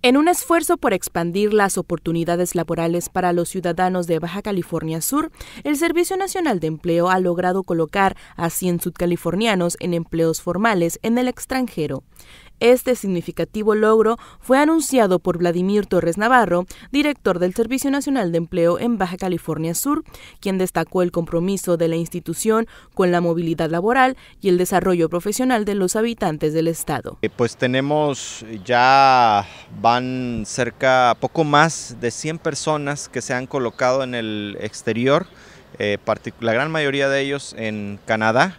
En un esfuerzo por expandir las oportunidades laborales para los ciudadanos de Baja California Sur, el Servicio Nacional de Empleo ha logrado colocar a 100 sudcalifornianos en empleos formales en el extranjero. Este significativo logro fue anunciado por Vladimir Torres Navarro, director del Servicio Nacional de Empleo en Baja California Sur, quien destacó el compromiso de la institución con la movilidad laboral y el desarrollo profesional de los habitantes del estado. Eh, pues tenemos ya van cerca poco más de 100 personas que se han colocado en el exterior, eh, la gran mayoría de ellos en Canadá.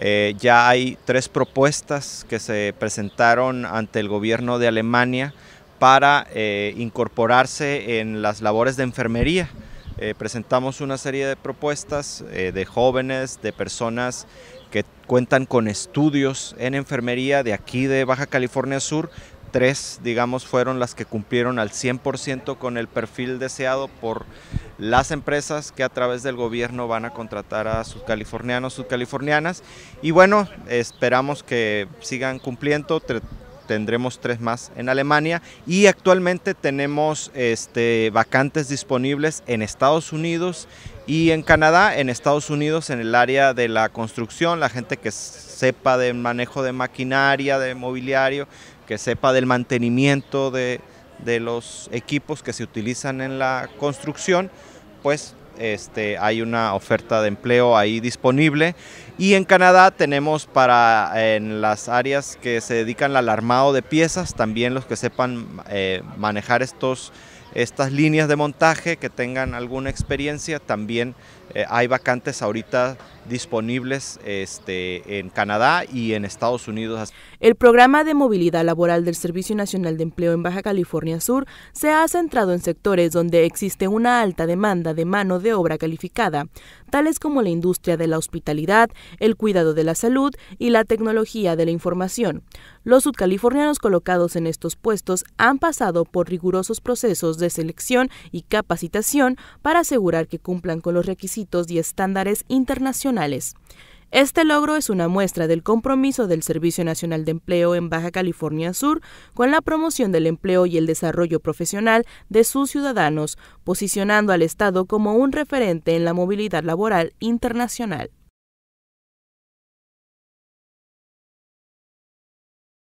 Eh, ya hay tres propuestas que se presentaron ante el gobierno de Alemania para eh, incorporarse en las labores de enfermería. Eh, presentamos una serie de propuestas de jóvenes, de personas que cuentan con estudios en enfermería de aquí de Baja California Sur, tres, digamos, fueron las que cumplieron al 100% con el perfil deseado por las empresas que a través del gobierno van a contratar a sus californianos, sus californianas. Y bueno, esperamos que sigan cumpliendo. Tendremos tres más en Alemania y actualmente tenemos este, vacantes disponibles en Estados Unidos y en Canadá, en Estados Unidos, en el área de la construcción, la gente que sepa del manejo de maquinaria, de mobiliario, que sepa del mantenimiento de, de los equipos que se utilizan en la construcción, pues este, hay una oferta de empleo ahí disponible. Y en Canadá tenemos para en las áreas que se dedican al armado de piezas, también los que sepan eh, manejar estos, estas líneas de montaje, que tengan alguna experiencia, también eh, hay vacantes ahorita disponibles este, en Canadá y en Estados Unidos. El programa de movilidad laboral del Servicio Nacional de Empleo en Baja California Sur se ha centrado en sectores donde existe una alta demanda de mano de obra calificada, tales como la industria de la hospitalidad, el cuidado de la salud y la tecnología de la información. Los sudcalifornianos colocados en estos puestos han pasado por rigurosos procesos de selección y capacitación para asegurar que cumplan con los requisitos y estándares internacionales este logro es una muestra del compromiso del Servicio Nacional de Empleo en Baja California Sur con la promoción del empleo y el desarrollo profesional de sus ciudadanos, posicionando al Estado como un referente en la movilidad laboral internacional.